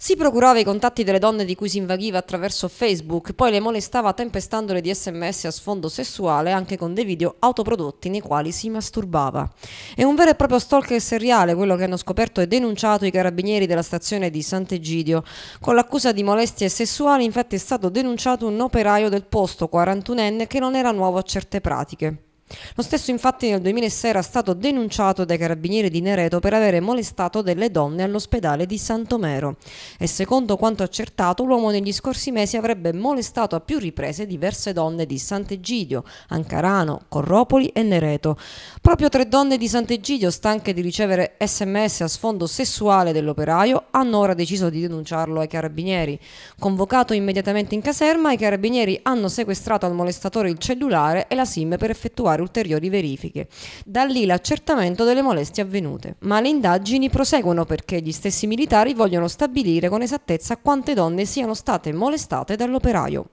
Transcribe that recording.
Si procurava i contatti delle donne di cui si invaghiva attraverso Facebook, poi le molestava tempestandole di sms a sfondo sessuale anche con dei video autoprodotti nei quali si masturbava. È un vero e proprio stalker seriale quello che hanno scoperto e denunciato i carabinieri della stazione di Sant'Egidio. Con l'accusa di molestie sessuali infatti è stato denunciato un operaio del posto, 41enne, che non era nuovo a certe pratiche. Lo stesso infatti nel 2006 era stato denunciato dai carabinieri di Nereto per avere molestato delle donne all'ospedale di Santomero e secondo quanto accertato l'uomo negli scorsi mesi avrebbe molestato a più riprese diverse donne di Sant'Egidio, Ancarano, Corropoli e Nereto. Proprio tre donne di Sant'Egidio, stanche di ricevere sms a sfondo sessuale dell'operaio, hanno ora deciso di denunciarlo ai carabinieri. Convocato immediatamente in caserma, i carabinieri hanno sequestrato al molestatore il cellulare e la SIM per effettuare effettuare ulteriori verifiche. Da lì l'accertamento delle molestie avvenute. Ma le indagini proseguono perché gli stessi militari vogliono stabilire con esattezza quante donne siano state molestate dall'operaio.